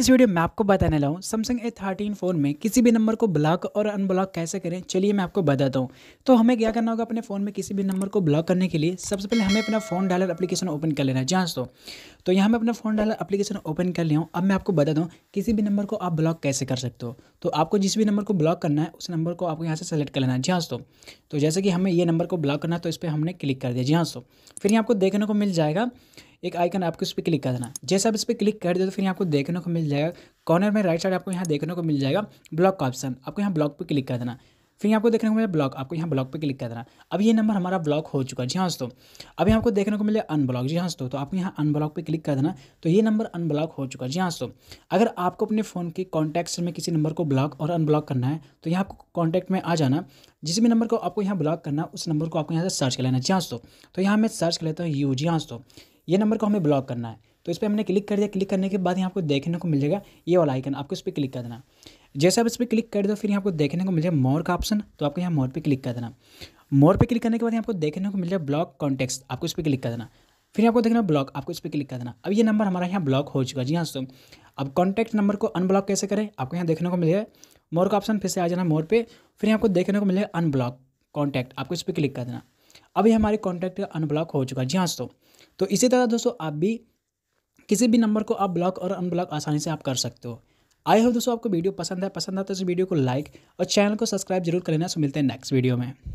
इस वीडियो में आपको बताने लाऊँ सैमसंग ए थर्टीन फ़ोन में किसी भी नंबर को ब्लॉक और अनब्लॉक कैसे करें चलिए मैं आपको बताता हूँ तो हमें क्या करना होगा अपने फ़ोन में किसी भी नंबर को ब्लॉक करने के लिए सबसे पहले हमें अपना फ़ोन डायलर एप्लीकेशन ओपन कर लेना है जहाँ दोस्तों तो यहाँ मैं अपना फ़ोन डालर एप्लीकेशन ओपन कर लिया हूँ अब मैं आपको बता दूँ किसी भी नंबर को आप ब्लॉक कैसे कर सकते हो तो आपको जिस भी नंबर को ब्लॉक करना है उस नंबर को आपको यहाँ से सेलेक्ट कर लेना है जहाँ दोस्तों तो जैसे कि हमें ये नंबर को ब्लॉक करना है तो इस पर हमने क्लिक कर दिया जी हाँ दोस्तों फिर यहाँ आपको देखने को मिल जाएगा एक आइकन आपको इस पर क्लिक कर देना जैसे आप इस पर क्लिक कर दे तो फिर आपको देखने को मिल जाएगा कॉर्नर में राइट साइड आपको यहाँ देखने को मिल जाएगा ब्लॉक का ऑप्शन आपको यहाँ ब्लॉक पर क्लिक कर देना फिर आपको देखने को मिला ब्लॉक आपको यहाँ ब्लॉक पे क्लिक कर देना अब ये नंबर हमारा ब्लॉक हो चुका है जी हाँ दोस्तों अभी आपको देखने को मिले अनब्लॉक जी हाँ दोस्तों तो आपको यहाँ अनब्लॉक पे क्लिक कर देना तो ये नंबर अनब्लॉक हो चुका है जी हाँ दोस्तों अगर आपको अपने फ़ोन के कॉन्टैक्ट में किसी नंबर को ब्लॉक और अनब्लॉक करना है तो यहाँ आपको कॉन्टैक्ट में आ जाना जिस भी नंबर को आपको यहाँ ब्लॉक करना उस नंबर को आपको यहाँ से सर्च कर लेना जी हाँ दोस्तों तो यहाँ मैं सर्च कर लेता हूँ यू जी हाँ दोस्तों ये नंबर को हमें ब्लॉक करना है तो इस पर हमने क्लिक कर दिया क्लिक करने के बाद यहाँ आपको देखने को मिल जाएगा ये वाला आइकन आपको इस पर क्लिक कर देना जैसे आप इस पर क्लिक कर दो फिर यहाँ आपको देखने को मिल जाए मोर का ऑप्शन तो आपको यहाँ मोर पे क्लिक कर देना मोर पे क्लिक करने के बाद यहाँ आपको देखने को मिल जाए ब्लॉक कॉन्टेक्स्ट आपको इस पर क्लिक कर देना फिर आपको देखना ब्लॉक आपको इस पर क्लिक कर देना अब ये नंबर हमारा यहाँ ब्लॉक हो चुका है जी हाँ दोस्तों अब कॉन्टैक्ट नंबर को अनब्लॉक कैसे करें आपको यहाँ देखने को मिल जाए मोर का ऑप्शन फिर से आ जाना मोर पर फिर यहाँ आपको देखने को मिल जाए अनब्लॉक कॉन्टैक्ट आपको इस पर क्लिक कर देना अभी हमारे कॉन्टैक्ट अनब्लॉक हो चुका है जी हाँ दोस्तों तो इसी तरह दोस्तों आप भी किसी भी नंबर को आप ब्लॉक और अनब्लॉक आसानी से आप कर सकते हो आई हो दोस्तों आपको वीडियो पसंद है पसंद आता है तो इस वीडियो को लाइक और चैनल को सब्सक्राइब जरूर कर लेना सो मिलते हैं नेक्स्ट वीडियो में